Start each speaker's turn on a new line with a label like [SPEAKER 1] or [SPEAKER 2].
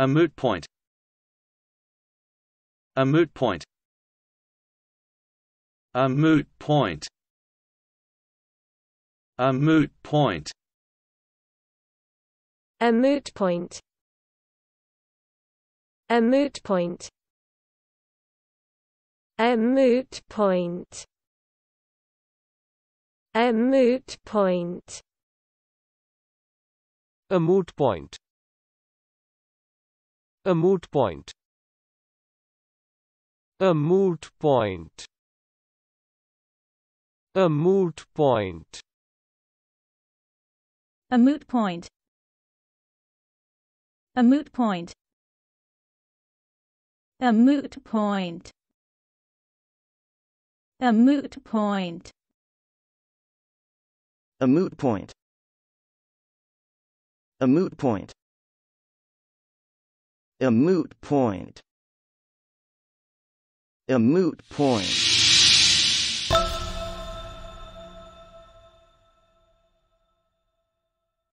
[SPEAKER 1] A moot point A moot point A moot point A moot point A moot point A moot point A moot point A moot point A moot point a moot point. A moot point. A moot point. A moot point. A moot point. A moot point. A moot point. A moot point. A moot point. A moot point. A moot point.